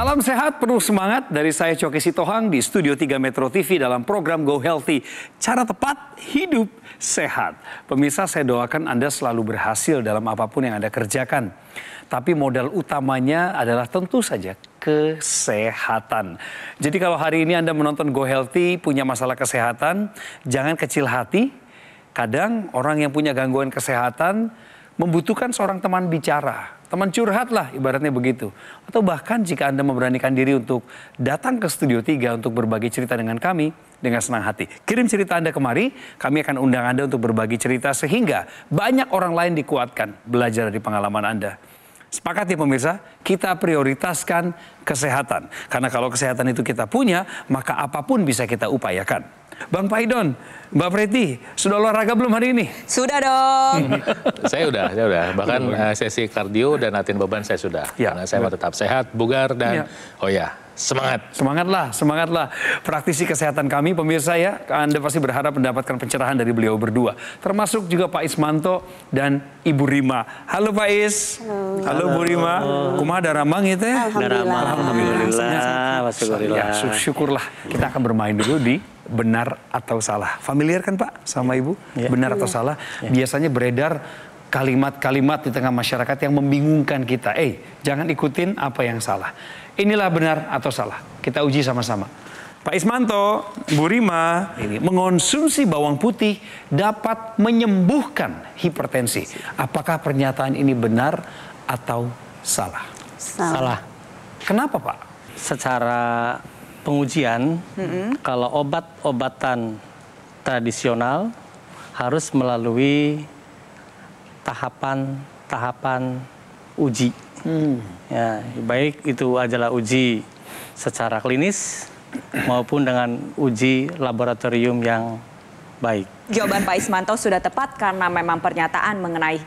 Salam sehat, penuh semangat dari saya Coki Sitohang di Studio 3 Metro TV dalam program Go Healthy. Cara tepat, hidup sehat. Pemirsa saya doakan Anda selalu berhasil dalam apapun yang Anda kerjakan. Tapi modal utamanya adalah tentu saja kesehatan. Jadi kalau hari ini Anda menonton Go Healthy punya masalah kesehatan, jangan kecil hati. Kadang orang yang punya gangguan kesehatan membutuhkan seorang teman bicara teman curhat lah ibaratnya begitu. Atau bahkan jika Anda memberanikan diri untuk datang ke Studio 3 untuk berbagi cerita dengan kami, dengan senang hati. Kirim cerita Anda kemari, kami akan undang Anda untuk berbagi cerita sehingga banyak orang lain dikuatkan belajar dari pengalaman Anda. Sepakat ya pemirsa, kita prioritaskan kesehatan. Karena kalau kesehatan itu kita punya, maka apapun bisa kita upayakan. Bang Paidon, Mbak Preti, sudah olahraga belum hari ini? Sudah dong. saya sudah, saya sudah. Bahkan uh, sesi kardio dan latihan beban saya sudah. Ya. Karena saya mau tetap sehat, bugar dan ya. oh ya, Semangat. Semangatlah, semangatlah. Praktisi kesehatan kami, pemirsa ya, Anda pasti berharap mendapatkan pencerahan dari beliau berdua. Termasuk juga Pak Ismanto dan Ibu Rima. Halo Pak Is. Halo, Halo Bu Rima. Kumaha ramang itu ya? Alhamdulillah. Alhamdulillah. Alhamdulillah. Ya, syukurlah. Kita akan bermain dulu di benar atau salah. Familiar kan Pak sama Ibu? Ya. Benar atau ya. salah? Ya. Biasanya beredar kalimat-kalimat di tengah masyarakat yang membingungkan kita. Eh, jangan ikutin apa yang salah Inilah benar atau salah. Kita uji sama-sama. Pak Ismanto, Bu Rima, ini mengonsumsi bawang putih dapat menyembuhkan hipertensi. Apakah pernyataan ini benar atau salah? Salah. salah. Kenapa, Pak? Secara pengujian, mm -hmm. kalau obat-obatan tradisional harus melalui tahapan-tahapan uji. Hmm. Ya, baik itu adalah uji secara klinis maupun dengan uji laboratorium yang baik. Jawaban Pak Ismanto sudah tepat karena memang pernyataan mengenai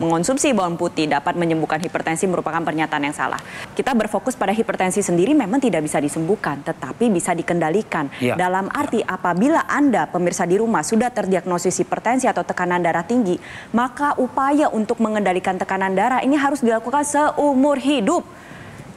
mengonsumsi bawang putih dapat menyembuhkan hipertensi merupakan pernyataan yang salah. Kita berfokus pada hipertensi sendiri memang tidak bisa disembuhkan, tetapi bisa dikendalikan. Ya. Dalam arti apabila Anda pemirsa di rumah sudah terdiagnosis hipertensi atau tekanan darah tinggi, maka upaya untuk mengendalikan tekanan darah ini harus dilakukan seumur hidup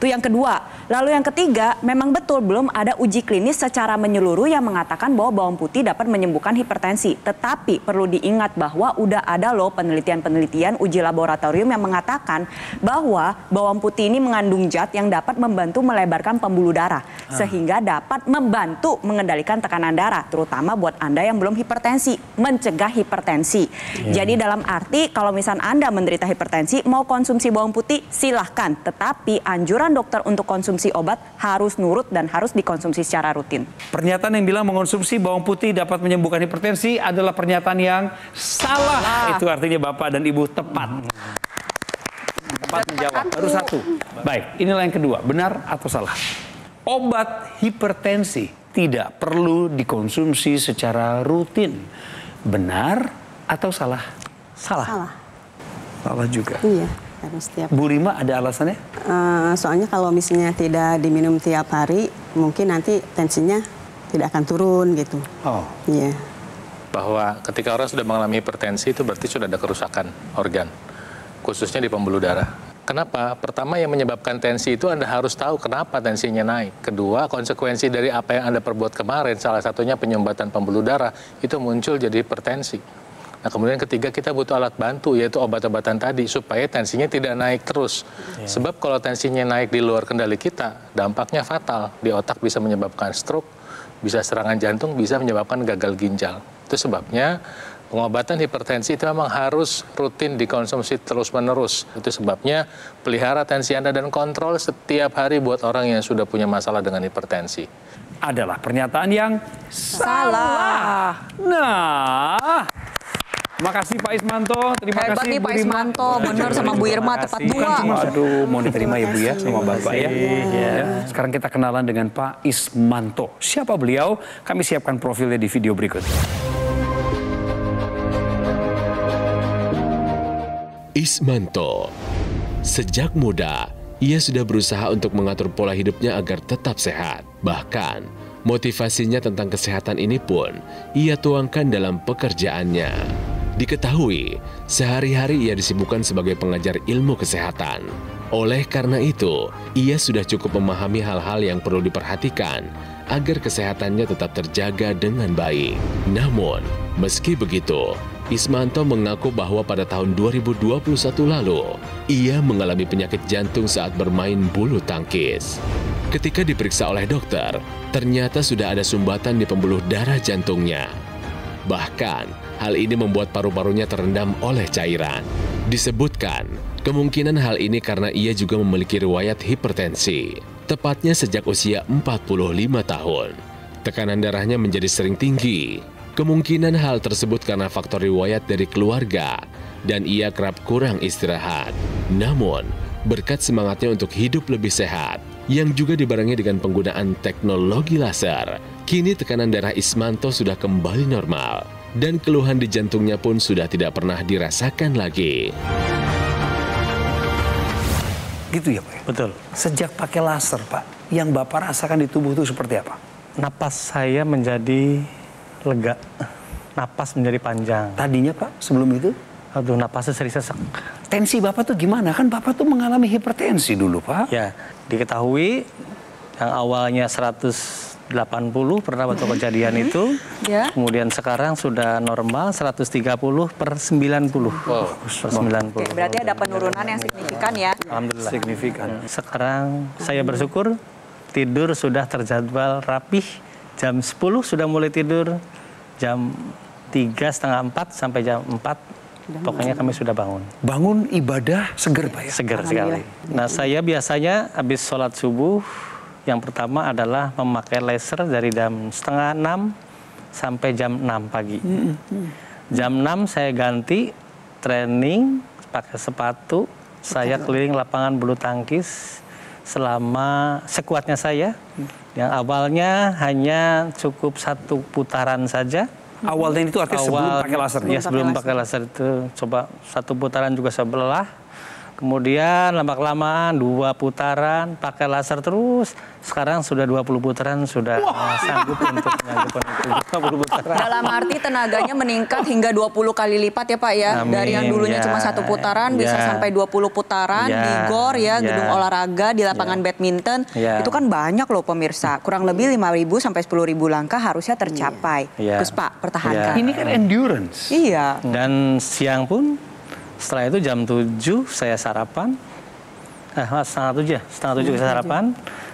itu yang kedua. Lalu yang ketiga, memang betul belum ada uji klinis secara menyeluruh yang mengatakan bahwa bawang putih dapat menyembuhkan hipertensi. Tetapi perlu diingat bahwa udah ada loh penelitian-penelitian uji laboratorium yang mengatakan bahwa bawang putih ini mengandung zat yang dapat membantu melebarkan pembuluh darah ah. sehingga dapat membantu mengendalikan tekanan darah terutama buat Anda yang belum hipertensi, mencegah hipertensi. Yeah. Jadi dalam arti kalau misalnya Anda menderita hipertensi mau konsumsi bawang putih silahkan tetapi anjuran dokter untuk konsumsi obat harus nurut dan harus dikonsumsi secara rutin. Pernyataan yang bilang mengonsumsi bawang putih dapat menyembuhkan hipertensi adalah pernyataan yang salah. salah. Itu artinya Bapak dan Ibu tepat. Tepat menjawab. Baru satu. Baik, inilah yang kedua. Benar atau salah? Obat hipertensi tidak perlu dikonsumsi secara rutin. Benar atau salah? Salah. Salah, salah juga. Iya karena setiap. Bu Rima ada alasannya? Uh, soalnya kalau misalnya tidak diminum tiap hari, mungkin nanti tensinya tidak akan turun gitu. Oh. Iya. Yeah. Bahwa ketika orang sudah mengalami hipertensi itu berarti sudah ada kerusakan organ, khususnya di pembuluh darah. Kenapa? Pertama yang menyebabkan tensi itu Anda harus tahu kenapa tensinya naik. Kedua, konsekuensi dari apa yang Anda perbuat kemarin, salah satunya penyumbatan pembuluh darah, itu muncul jadi hipertensi. Nah kemudian ketiga kita butuh alat bantu yaitu obat-obatan tadi supaya tensinya tidak naik terus. Yeah. Sebab kalau tensinya naik di luar kendali kita, dampaknya fatal. Di otak bisa menyebabkan stroke, bisa serangan jantung, bisa menyebabkan gagal ginjal. Itu sebabnya pengobatan hipertensi itu memang harus rutin dikonsumsi terus-menerus. Itu sebabnya pelihara tensi Anda dan kontrol setiap hari buat orang yang sudah punya masalah dengan hipertensi. Adalah pernyataan yang salah. salah. Nah, Terima kasih Pak Ismanto, terima Hebat kasih nih, Pak Ismanto, benar sama Bu Irma tepat dua. Aduh, mau diterima ya, Bu ya sama Bapak ya. Iya. ya. Sekarang kita kenalan dengan Pak Ismanto. Siapa beliau? Kami siapkan profilnya di video berikut. Ismanto. Sejak muda, ia sudah berusaha untuk mengatur pola hidupnya agar tetap sehat. Bahkan, motivasinya tentang kesehatan ini pun ia tuangkan dalam pekerjaannya. Diketahui, sehari-hari ia disibukkan sebagai pengajar ilmu kesehatan. Oleh karena itu, ia sudah cukup memahami hal-hal yang perlu diperhatikan agar kesehatannya tetap terjaga dengan baik. Namun, meski begitu, Ismanto mengaku bahwa pada tahun 2021 lalu, ia mengalami penyakit jantung saat bermain bulu tangkis. Ketika diperiksa oleh dokter, ternyata sudah ada sumbatan di pembuluh darah jantungnya. Bahkan, Hal ini membuat paru-parunya terendam oleh cairan. Disebutkan, kemungkinan hal ini karena ia juga memiliki riwayat hipertensi, tepatnya sejak usia 45 tahun. Tekanan darahnya menjadi sering tinggi. Kemungkinan hal tersebut karena faktor riwayat dari keluarga, dan ia kerap kurang istirahat. Namun, berkat semangatnya untuk hidup lebih sehat, yang juga dibarengi dengan penggunaan teknologi laser, kini tekanan darah Ismanto sudah kembali normal dan keluhan di jantungnya pun sudah tidak pernah dirasakan lagi. Gitu ya Pak? Ya? Betul. Sejak pakai laser Pak, yang Bapak rasakan di tubuh itu seperti apa? Napas saya menjadi lega, napas menjadi panjang. Tadinya Pak, sebelum itu? Aduh, napasnya sering sesek. Tensi Bapak tuh gimana? Kan Bapak tuh mengalami hipertensi dulu Pak. Ya, diketahui yang awalnya 100 80 pernah waktu kejadian mm -hmm. itu. Yeah. Kemudian sekarang sudah normal 130 per 90. Wow. Per 90. Okay, berarti ada penurunan yang signifikan ya. Alhamdulillah. Signifikan. Sekarang saya bersyukur tidur sudah terjadwal rapih. Jam 10 sudah mulai tidur. Jam 3 setengah 4 sampai jam 4 Pokoknya kami sudah bangun. Bangun ibadah seger Pak ya? Seger sekali. Nah saya biasanya habis sholat subuh yang pertama adalah memakai laser dari jam setengah enam sampai jam enam pagi. Mm -hmm. Jam enam saya ganti training pakai sepatu, Betul. saya keliling lapangan bulu tangkis selama sekuatnya saya. Mm. Yang awalnya hanya cukup satu putaran saja. Awalnya itu artinya Awal, iya, sebelum pakai laser. Ya sebelum pakai laser. pakai laser itu coba satu putaran juga sebelah Kemudian lama-kelamaan dua putaran pakai laser terus. Sekarang sudah 20 putaran sudah Wah. sanggup untuk menyanggup 20 putaran. Dalam arti tenaganya meningkat hingga 20 kali lipat ya Pak ya. Amin. Dari yang dulunya ya. cuma satu putaran ya. bisa sampai 20 putaran ya. di gor ya, ya, gedung olahraga, di lapangan ya. badminton. Ya. Itu kan banyak loh pemirsa. Kurang lebih 5.000 sampai 10.000 langkah harusnya tercapai. Ya. Terus Pak, ya. pertahankan. Ya. Ini kan endurance. Iya. Dan siang pun setelah itu jam 7 saya sarapan. Eh, setengah tujuh ya, setengah tujuh saya sarapan.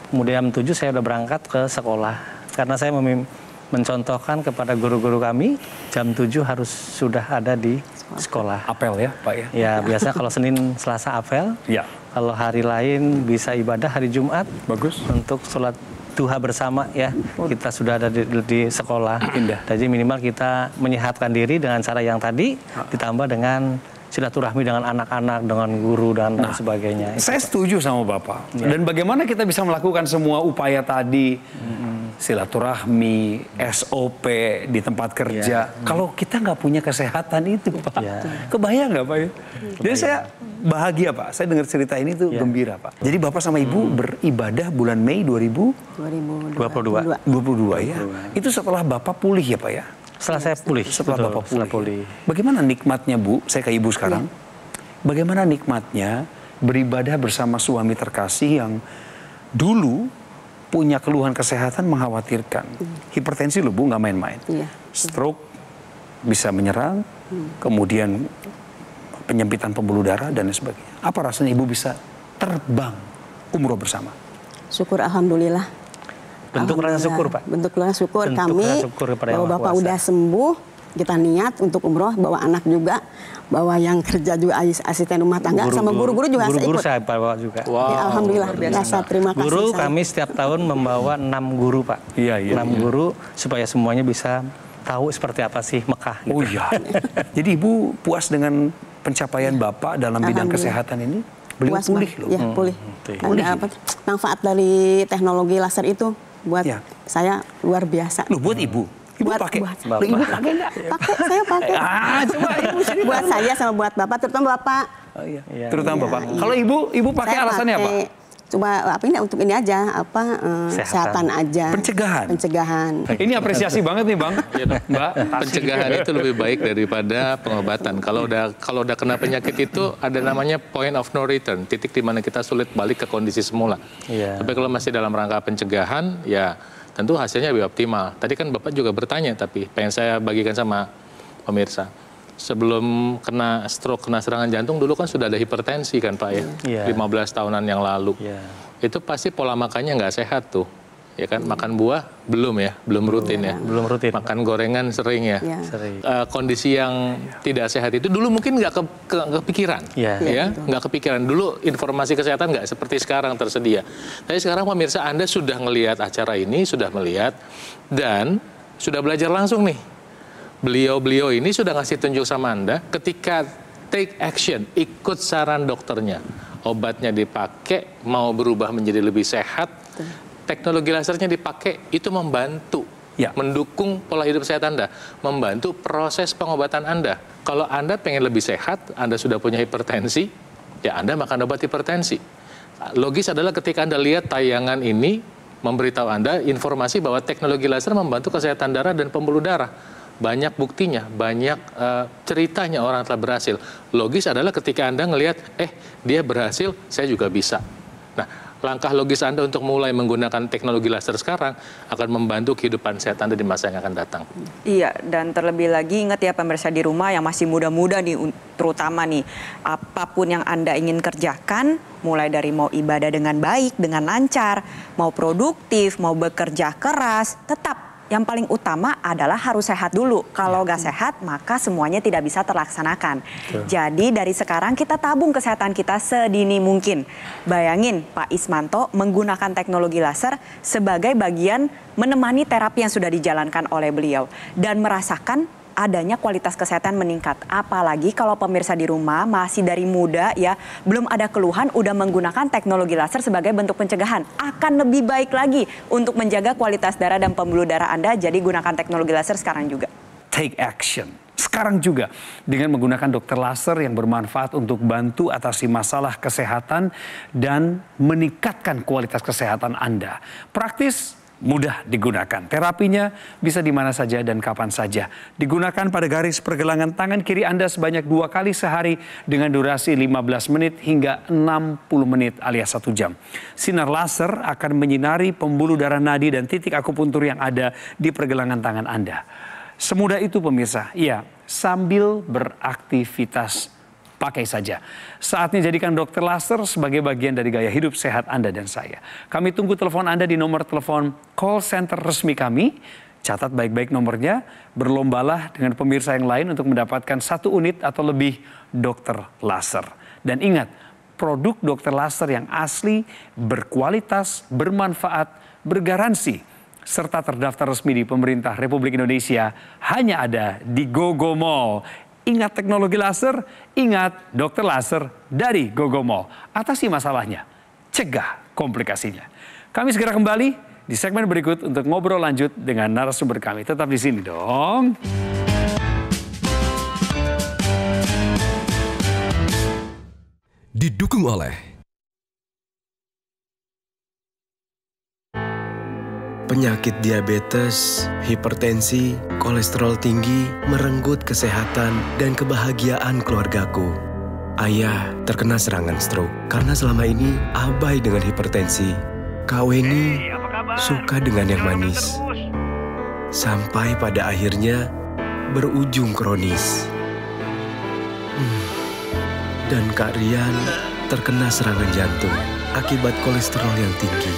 Kemudian jam 7 saya udah berangkat ke sekolah. Karena saya memim mencontohkan kepada guru-guru kami jam 7 harus sudah ada di sekolah. Apel ya, Pak ya. Ya, biasa kalau Senin, Selasa apel. Ya. Kalau hari lain bisa ibadah hari Jumat. Bagus. Untuk sholat duha bersama ya. Oh. Kita sudah ada di, di sekolah. Indah. Jadi minimal kita menyehatkan diri dengan cara yang tadi ah. ditambah dengan silaturahmi dengan anak-anak, dengan guru dan nah, sebagainya. Itu, saya setuju sama Bapak. Ya. Dan bagaimana kita bisa melakukan semua upaya tadi hmm. silaturahmi, SOP di tempat iya. kerja. Ya. Hmm. Kalau kita nggak punya kesehatan itu, Pak. Ya. Kebayang nggak, Pak? Ya? Kebayang. Jadi saya bahagia, Pak. Saya dengar cerita ini tuh ya. gembira, Pak. Jadi Bapak sama Ibu hmm. beribadah bulan Mei 2022. 2022. 2022. ya. 2022. Itu setelah Bapak pulih ya, Pak ya? Setelah saya pulih. Setelah Betul, Bapak pulih. pulih. Bagaimana nikmatnya Bu, saya ke Ibu iya. sekarang. Ya. Bagaimana nikmatnya beribadah bersama suami terkasih yang dulu punya keluhan kesehatan mengkhawatirkan. Ya. Hipertensi loh Bu, nggak main-main. Ya. Stroke bisa menyerang, ya. kemudian penyempitan pembuluh darah dan sebagainya. Apa rasanya Ibu bisa terbang umroh bersama? Syukur Alhamdulillah bentuk rasa syukur Pak. Bentuk rasa syukur bentuk kami rasa syukur bahwa Bapak udah sembuh, kita niat untuk umroh bawa anak juga bawa yang kerja juga asisten rumah tangga guru, sama guru-guru juga guru, guru saya bawa juga ya, wow, ya, alhamdulillah biasa terima kasih guru saya. kami setiap tahun membawa enam guru pak iya, iya, enam iya. guru supaya semuanya bisa tahu seperti apa sih Mekah gitu. oh iya jadi ibu puas dengan pencapaian bapak dalam bidang kesehatan ini beliau puas, pulih loh ya, pulih, hmm, apa manfaat dari teknologi laser itu buat ya. saya luar biasa. Lu buat ibu? Ibu pakai? Buat, bapak. Ibu pakai enggak? Iya. Pakai, saya pakai. Ah, coba ibu sini. Buat saya sama buat bapak, terutama bapak. Oh iya. iya terutama iya, bapak. Iya. Kalau ibu, ibu pakai saya alasannya pakai, apa? cuma apa ini untuk ini aja apa eh, kesehatan aja pencegahan pencegahan ini apresiasi banget nih bang iya, mbak iya, pencegahan iya. itu lebih baik daripada pengobatan kalau udah kalau udah kena penyakit itu ada namanya point of no return titik di mana kita sulit balik ke kondisi semula yeah. tapi kalau masih dalam rangka pencegahan ya tentu hasilnya lebih optimal tadi kan bapak juga bertanya tapi pengen saya bagikan sama pemirsa sebelum kena stroke, kena serangan jantung dulu kan sudah ada hipertensi kan Pak ya, yeah. Iya. 15 tahunan yang lalu. Yeah. Itu pasti pola makannya nggak sehat tuh. Ya kan makan buah belum ya, belum rutin ya. Belum rutin. Makan gorengan sering ya. ya. Sering. Eh, kondisi yang ya. tidak sehat itu dulu mungkin nggak ke, ke, kepikiran, iya. ya, ya nggak kepikiran. Dulu informasi kesehatan nggak seperti sekarang tersedia. Tapi sekarang pemirsa Anda sudah melihat acara ini, sudah melihat dan sudah belajar langsung nih beliau-beliau ini sudah ngasih tunjuk sama Anda ketika take action, ikut saran dokternya. Obatnya dipakai, mau berubah menjadi lebih sehat, teknologi lasernya dipakai, itu membantu ya. mendukung pola hidup sehat Anda, membantu proses pengobatan Anda. Kalau Anda pengen lebih sehat, Anda sudah punya hipertensi, ya Anda makan obat hipertensi. Logis adalah ketika Anda lihat tayangan ini memberitahu Anda informasi bahwa teknologi laser membantu kesehatan darah dan pembuluh darah banyak buktinya, banyak uh, ceritanya orang telah berhasil. Logis adalah ketika Anda melihat, eh dia berhasil, saya juga bisa. Nah, langkah logis Anda untuk mulai menggunakan teknologi laser sekarang akan membantu kehidupan sehat Anda di masa yang akan datang. Iya, dan terlebih lagi ingat ya pemirsa di rumah yang masih muda-muda nih terutama nih, apapun yang Anda ingin kerjakan, mulai dari mau ibadah dengan baik, dengan lancar, mau produktif, mau bekerja keras, tetap yang paling utama adalah harus sehat dulu. Kalau iya. nggak sehat, maka semuanya tidak bisa terlaksanakan. Betul. Jadi dari sekarang kita tabung kesehatan kita sedini mungkin. Bayangin Pak Ismanto menggunakan teknologi laser sebagai bagian menemani terapi yang sudah dijalankan oleh beliau dan merasakan adanya kualitas kesehatan meningkat. Apalagi kalau pemirsa di rumah masih dari muda ya, belum ada keluhan udah menggunakan teknologi laser sebagai bentuk pencegahan. Akan lebih baik lagi untuk menjaga kualitas darah dan pembuluh darah Anda. Jadi gunakan teknologi laser sekarang juga. Take action sekarang juga dengan menggunakan dokter laser yang bermanfaat untuk bantu atasi masalah kesehatan dan meningkatkan kualitas kesehatan Anda. Praktis mudah digunakan. Terapinya bisa di mana saja dan kapan saja. Digunakan pada garis pergelangan tangan kiri Anda sebanyak dua kali sehari dengan durasi 15 menit hingga 60 menit alias satu jam. Sinar laser akan menyinari pembuluh darah nadi dan titik akupuntur yang ada di pergelangan tangan Anda. Semudah itu pemirsa, ya sambil beraktivitas pakai saja. Saatnya jadikan dokter laser sebagai bagian dari gaya hidup sehat Anda dan saya. Kami tunggu telepon Anda di nomor telepon call center resmi kami. Catat baik-baik nomornya, berlombalah dengan pemirsa yang lain untuk mendapatkan satu unit atau lebih dokter laser. Dan ingat, produk dokter laser yang asli, berkualitas, bermanfaat, bergaransi, serta terdaftar resmi di pemerintah Republik Indonesia hanya ada di GoGo Mall ingat teknologi laser, ingat dokter laser dari Gogo Atasi masalahnya, cegah komplikasinya. Kami segera kembali di segmen berikut untuk ngobrol lanjut dengan narasumber kami. Tetap di sini dong. Didukung oleh Penyakit diabetes, hipertensi, kolesterol tinggi merenggut kesehatan dan kebahagiaan keluargaku. Ayah terkena serangan stroke karena selama ini abai dengan hipertensi. Kaweni hey, suka dengan yang manis. Sampai pada akhirnya berujung kronis. Hmm. Dan Kak Rian terkena serangan jantung akibat kolesterol yang tinggi.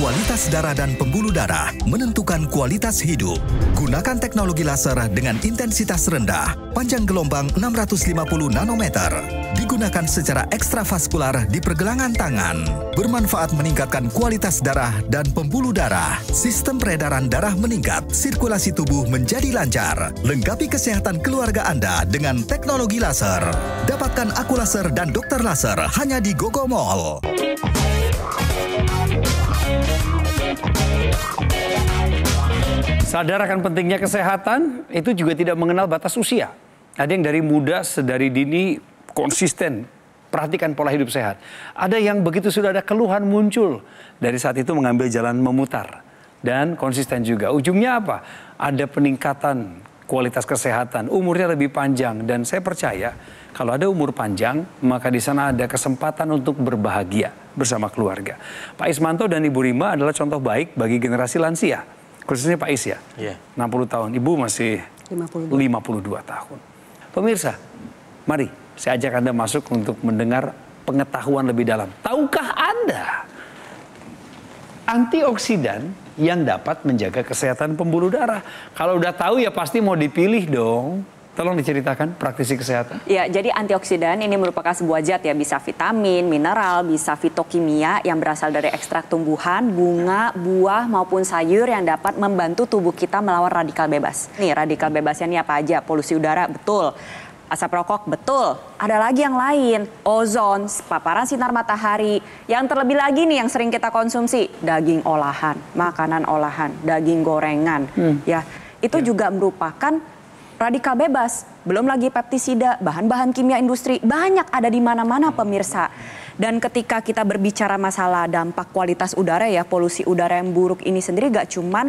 Kualitas darah dan pembuluh darah menentukan kualitas hidup. Gunakan teknologi laser dengan intensitas rendah, panjang gelombang 650 nanometer. Digunakan secara ekstravaskular di pergelangan tangan. Bermanfaat meningkatkan kualitas darah dan pembuluh darah. Sistem peredaran darah meningkat, sirkulasi tubuh menjadi lancar. Lengkapi kesehatan keluarga Anda dengan teknologi laser. Dapatkan aku laser dan dokter laser hanya di Gogo Mall. Sadar akan pentingnya kesehatan itu juga tidak mengenal batas usia. Ada yang dari muda, sedari dini, konsisten. Perhatikan pola hidup sehat. Ada yang begitu sudah ada keluhan muncul. Dari saat itu mengambil jalan memutar. Dan konsisten juga. Ujungnya apa? Ada peningkatan kualitas kesehatan. Umurnya lebih panjang. Dan saya percaya kalau ada umur panjang, maka di sana ada kesempatan untuk berbahagia bersama keluarga. Pak Ismanto dan Ibu Rima adalah contoh baik bagi generasi lansia khususnya Pak Is ya, yeah. Iya. 60 tahun, Ibu masih 52. 52 tahun. Pemirsa, mari saya ajak Anda masuk untuk mendengar pengetahuan lebih dalam. Tahukah Anda antioksidan yang dapat menjaga kesehatan pembuluh darah? Kalau udah tahu ya pasti mau dipilih dong. Tolong diceritakan praktisi kesehatan. Ya, jadi antioksidan ini merupakan sebuah zat ya, bisa vitamin, mineral, bisa fitokimia yang berasal dari ekstrak tumbuhan, bunga, buah maupun sayur yang dapat membantu tubuh kita melawan radikal bebas. Nih, radikal bebasnya ini apa aja? Polusi udara, betul asap rokok betul. Ada lagi yang lain, ozon, paparan sinar matahari. Yang terlebih lagi nih yang sering kita konsumsi, daging olahan, makanan olahan, daging gorengan, hmm. ya. Itu ya. juga merupakan radikal bebas, belum lagi peptisida, bahan-bahan kimia industri, banyak ada di mana-mana pemirsa. Dan ketika kita berbicara masalah dampak kualitas udara ya, polusi udara yang buruk ini sendiri gak cuman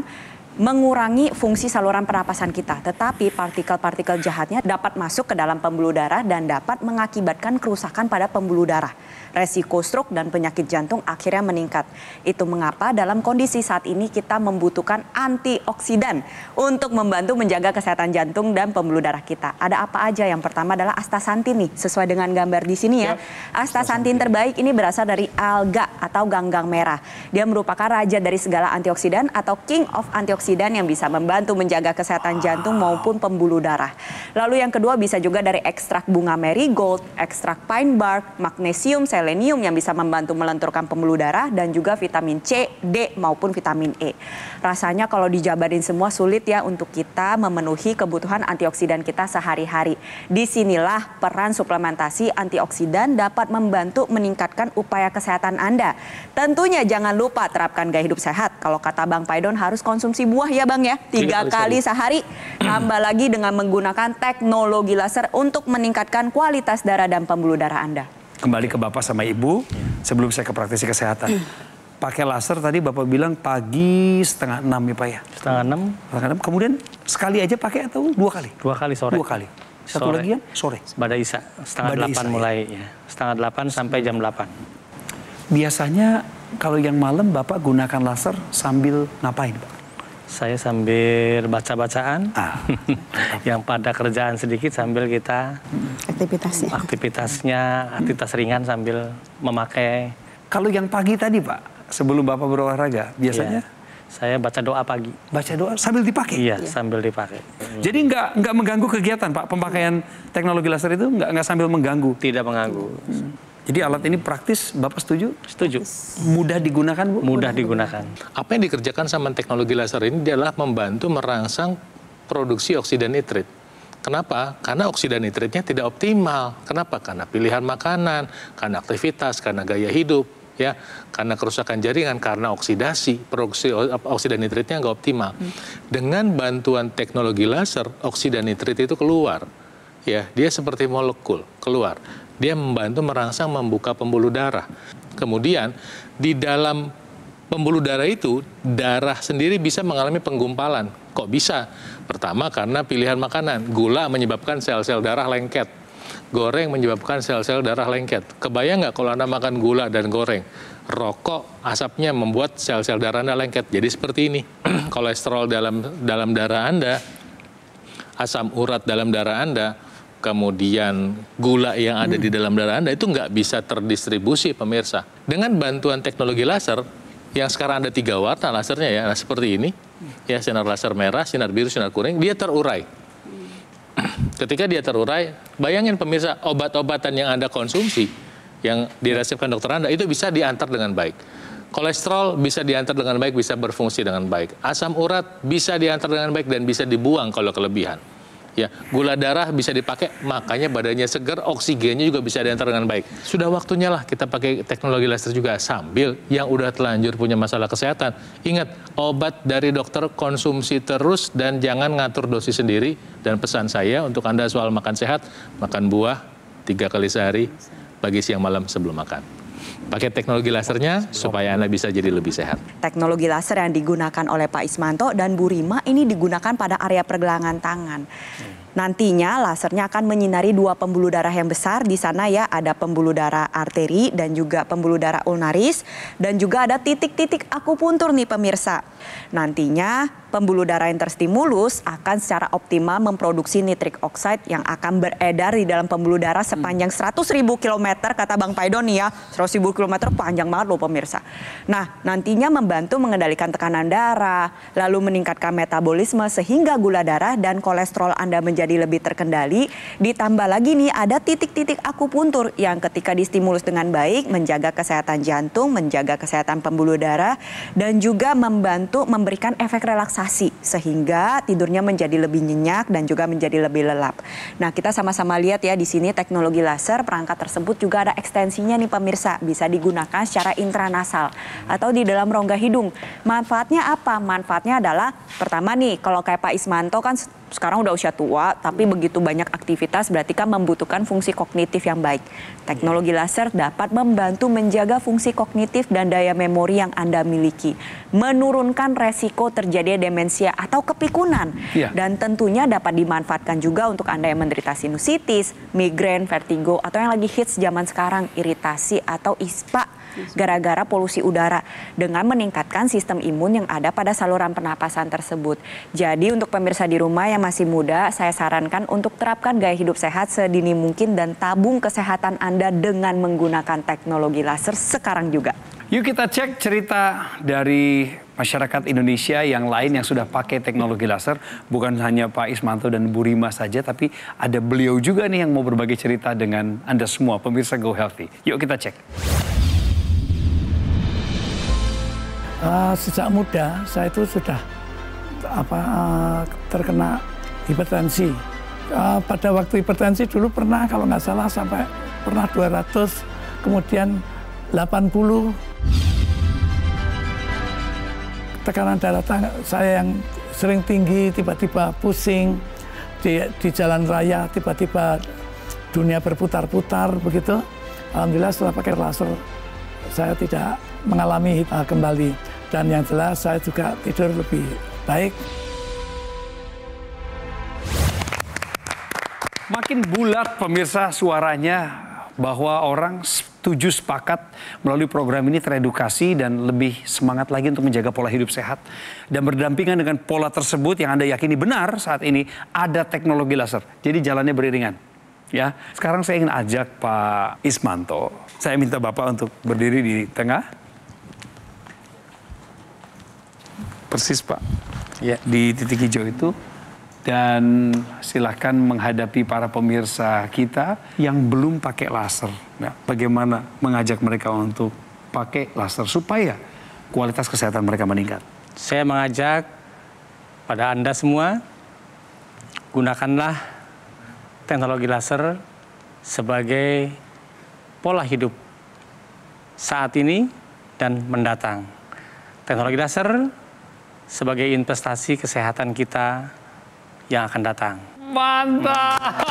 mengurangi fungsi saluran pernapasan kita. Tetapi partikel-partikel jahatnya dapat masuk ke dalam pembuluh darah dan dapat mengakibatkan kerusakan pada pembuluh darah resiko stroke dan penyakit jantung akhirnya meningkat. Itu mengapa dalam kondisi saat ini kita membutuhkan antioksidan untuk membantu menjaga kesehatan jantung dan pembuluh darah kita. Ada apa aja? Yang pertama adalah astasantin nih, sesuai dengan gambar di sini ya. ya astasantin terbaik ini berasal dari alga atau ganggang merah. Dia merupakan raja dari segala antioksidan atau king of antioksidan yang bisa membantu menjaga kesehatan jantung maupun pembuluh darah. Lalu yang kedua bisa juga dari ekstrak bunga marigold, ekstrak pine bark, magnesium, selenium yang bisa membantu melenturkan pembuluh darah dan juga vitamin C, D maupun vitamin E. Rasanya kalau dijabarin semua sulit ya untuk kita memenuhi kebutuhan antioksidan kita sehari-hari. Disinilah peran suplementasi antioksidan dapat membantu meningkatkan upaya kesehatan Anda. Tentunya jangan lupa terapkan gaya hidup sehat. Kalau kata Bang Paidon harus konsumsi buah ya Bang ya, tiga kali sehari. Tambah lagi dengan menggunakan teknologi laser untuk meningkatkan kualitas darah dan pembuluh darah Anda kembali ke Bapak sama Ibu ya. sebelum saya ke praktisi kesehatan. Pakai laser tadi Bapak bilang pagi setengah enam ya Pak ya? Setengah enam. Setengah enam. Kemudian sekali aja pakai atau dua kali? Dua kali sore. Dua kali. Satu sore. lagi ya sore. Pada Isa setengah delapan mulai ya. ya. Setengah delapan sampai jam delapan. Biasanya kalau yang malam Bapak gunakan laser sambil ngapain Pak? Saya sambil baca-bacaan, ah. yang pada kerjaan sedikit sambil kita aktivitasnya, aktivitasnya, aktivitas ringan sambil memakai. Kalau yang pagi tadi Pak, sebelum Bapak berolahraga, biasanya? Ya, saya baca doa pagi. Baca doa sambil dipakai. Iya, ya. sambil dipakai. Hmm. Jadi nggak nggak mengganggu kegiatan Pak pemakaian teknologi laser itu nggak nggak sambil mengganggu. Tidak mengganggu. Hmm. Jadi alat ini praktis, Bapak setuju? Setuju. Mudah digunakan, Bu? Mudah digunakan. Apa yang dikerjakan sama teknologi laser ini adalah membantu merangsang produksi oksida nitrit. Kenapa? Karena oksida nitritnya tidak optimal. Kenapa? Karena pilihan makanan, karena aktivitas, karena gaya hidup, ya, karena kerusakan jaringan, karena oksidasi, produksi oksida nitritnya nggak optimal. Hmm. Dengan bantuan teknologi laser, oksida nitrit itu keluar. Ya, dia seperti molekul keluar dia membantu merangsang membuka pembuluh darah. Kemudian di dalam pembuluh darah itu, darah sendiri bisa mengalami penggumpalan. Kok bisa? Pertama karena pilihan makanan. Gula menyebabkan sel-sel darah lengket. Goreng menyebabkan sel-sel darah lengket. Kebayang nggak kalau Anda makan gula dan goreng? Rokok asapnya membuat sel-sel darah Anda lengket. Jadi seperti ini, kolesterol dalam dalam darah Anda, asam urat dalam darah Anda, kemudian gula yang ada di hmm. dalam darah Anda itu nggak bisa terdistribusi pemirsa. Dengan bantuan teknologi laser, yang sekarang ada tiga warna lasernya ya, nah seperti ini, ya sinar laser merah, sinar biru, sinar kuning, dia terurai. Ketika dia terurai, bayangin pemirsa obat-obatan yang Anda konsumsi, yang diresepkan dokter Anda, itu bisa diantar dengan baik. Kolesterol bisa diantar dengan baik, bisa berfungsi dengan baik. Asam urat bisa diantar dengan baik dan bisa dibuang kalau kelebihan. Ya, gula darah bisa dipakai, makanya badannya segar, oksigennya juga bisa diantar dengan baik. Sudah waktunya lah kita pakai teknologi laser juga sambil yang udah telanjur punya masalah kesehatan. Ingat, obat dari dokter konsumsi terus dan jangan ngatur dosis sendiri. Dan pesan saya untuk Anda soal makan sehat, makan buah tiga kali sehari, pagi, siang, malam sebelum makan pakai teknologi lasernya supaya Anda bisa jadi lebih sehat. Teknologi laser yang digunakan oleh Pak Ismanto dan Bu Rima ini digunakan pada area pergelangan tangan. Nantinya lasernya akan menyinari dua pembuluh darah yang besar. Di sana ya ada pembuluh darah arteri dan juga pembuluh darah ulnaris dan juga ada titik-titik akupuntur nih pemirsa. Nantinya pembuluh darah yang terstimulus akan secara optimal memproduksi nitrik oxide yang akan beredar di dalam pembuluh darah sepanjang 100 ribu kilometer kata Bang Paidon ya 100 ribu kilometer panjang banget loh pemirsa. Nah nantinya membantu mengendalikan tekanan darah lalu meningkatkan metabolisme sehingga gula darah dan kolesterol Anda menjadi menjadi lebih terkendali. Ditambah lagi nih ada titik-titik akupuntur yang ketika distimulus dengan baik menjaga kesehatan jantung, menjaga kesehatan pembuluh darah dan juga membantu memberikan efek relaksasi sehingga tidurnya menjadi lebih nyenyak dan juga menjadi lebih lelap. Nah, kita sama-sama lihat ya di sini teknologi laser perangkat tersebut juga ada ekstensinya nih pemirsa, bisa digunakan secara intranasal atau di dalam rongga hidung. Manfaatnya apa? Manfaatnya adalah pertama nih kalau kayak Pak Ismanto kan sekarang udah usia tua, tapi begitu banyak aktivitas berarti kan membutuhkan fungsi kognitif yang baik. Teknologi laser dapat membantu menjaga fungsi kognitif dan daya memori yang Anda miliki, menurunkan resiko terjadinya demensia atau kepikunan, ya. dan tentunya dapat dimanfaatkan juga untuk Anda yang menderita sinusitis, migrain, vertigo, atau yang lagi hits zaman sekarang, iritasi atau ispa gara-gara polusi udara dengan meningkatkan sistem imun yang ada pada saluran pernapasan tersebut. Jadi untuk pemirsa di rumah yang masih muda, saya sarankan untuk terapkan gaya hidup sehat sedini mungkin dan tabung kesehatan Anda dengan menggunakan teknologi laser sekarang juga. Yuk kita cek cerita dari masyarakat Indonesia yang lain yang sudah pakai teknologi laser. Bukan hanya Pak Ismanto dan Bu Rima saja, tapi ada beliau juga nih yang mau berbagi cerita dengan Anda semua, pemirsa Go Healthy. Yuk kita cek uh, sejak muda saya itu sudah apa uh, terkena hipertensi. Uh, pada waktu hipertensi dulu pernah kalau nggak salah sampai pernah 200, kemudian 80. Tekanan darah saya yang sering tinggi, tiba-tiba pusing, di, di jalan raya tiba-tiba dunia berputar-putar begitu. Alhamdulillah setelah pakai laser saya tidak mengalami uh, kembali. Dan yang jelas saya juga tidur lebih baik. Makin bulat pemirsa suaranya bahwa orang setuju sepakat melalui program ini teredukasi dan lebih semangat lagi untuk menjaga pola hidup sehat. Dan berdampingan dengan pola tersebut yang Anda yakini benar saat ini ada teknologi laser. Jadi jalannya beriringan. Ya, sekarang saya ingin ajak Pak Ismanto. Saya minta Bapak untuk berdiri di tengah. Persis Pak. Ya, di titik hijau itu dan silahkan menghadapi para pemirsa kita yang belum pakai laser. Nah, bagaimana mengajak mereka untuk pakai laser supaya kualitas kesehatan mereka meningkat? Saya mengajak pada Anda semua, gunakanlah teknologi laser sebagai pola hidup saat ini dan mendatang. Teknologi laser sebagai investasi kesehatan kita yang akan datang. Mantap.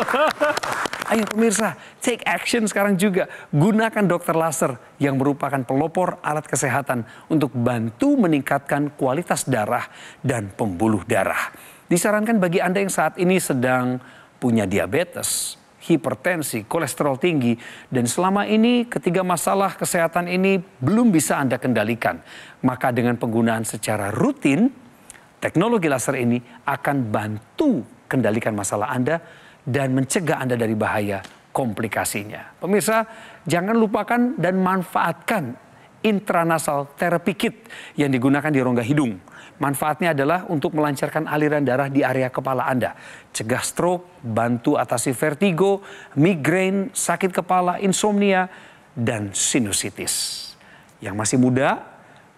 Ayo pemirsa, take action sekarang juga. Gunakan dokter laser yang merupakan pelopor alat kesehatan untuk bantu meningkatkan kualitas darah dan pembuluh darah. Disarankan bagi Anda yang saat ini sedang punya diabetes, hipertensi, kolesterol tinggi, dan selama ini ketiga masalah kesehatan ini belum bisa Anda kendalikan. Maka dengan penggunaan secara rutin, teknologi laser ini akan bantu kendalikan masalah Anda dan mencegah Anda dari bahaya komplikasinya. Pemirsa, jangan lupakan dan manfaatkan intranasal terapi kit yang digunakan di rongga hidung Manfaatnya adalah untuk melancarkan aliran darah di area kepala Anda. Cegah stroke, bantu atasi vertigo, migrain, sakit kepala, insomnia, dan sinusitis. Yang masih muda,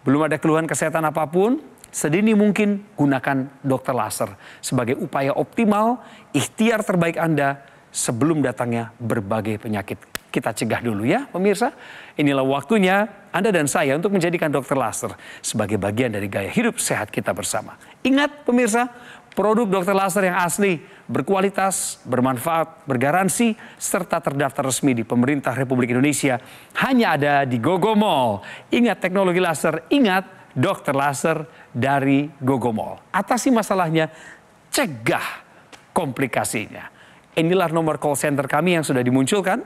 belum ada keluhan kesehatan apapun, sedini mungkin gunakan dokter laser sebagai upaya optimal ikhtiar terbaik Anda sebelum datangnya berbagai penyakit kita cegah dulu ya pemirsa. Inilah waktunya Anda dan saya untuk menjadikan dokter laser sebagai bagian dari gaya hidup sehat kita bersama. Ingat pemirsa, produk dokter laser yang asli, berkualitas, bermanfaat, bergaransi, serta terdaftar resmi di pemerintah Republik Indonesia hanya ada di Gogo Mall. Ingat teknologi laser, ingat dokter laser dari Gogo Mall. Atasi masalahnya, cegah komplikasinya. Inilah nomor call center kami yang sudah dimunculkan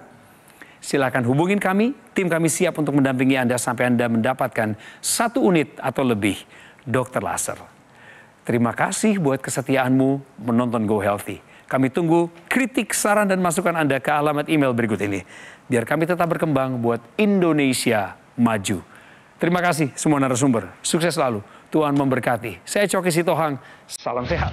silakan hubungin kami. Tim kami siap untuk mendampingi Anda sampai Anda mendapatkan satu unit atau lebih dokter laser. Terima kasih buat kesetiaanmu menonton Go Healthy. Kami tunggu kritik, saran, dan masukan Anda ke alamat email berikut ini. Biar kami tetap berkembang buat Indonesia maju. Terima kasih semua narasumber. Sukses selalu. Tuhan memberkati. Saya Coki Sitohang. Salam sehat.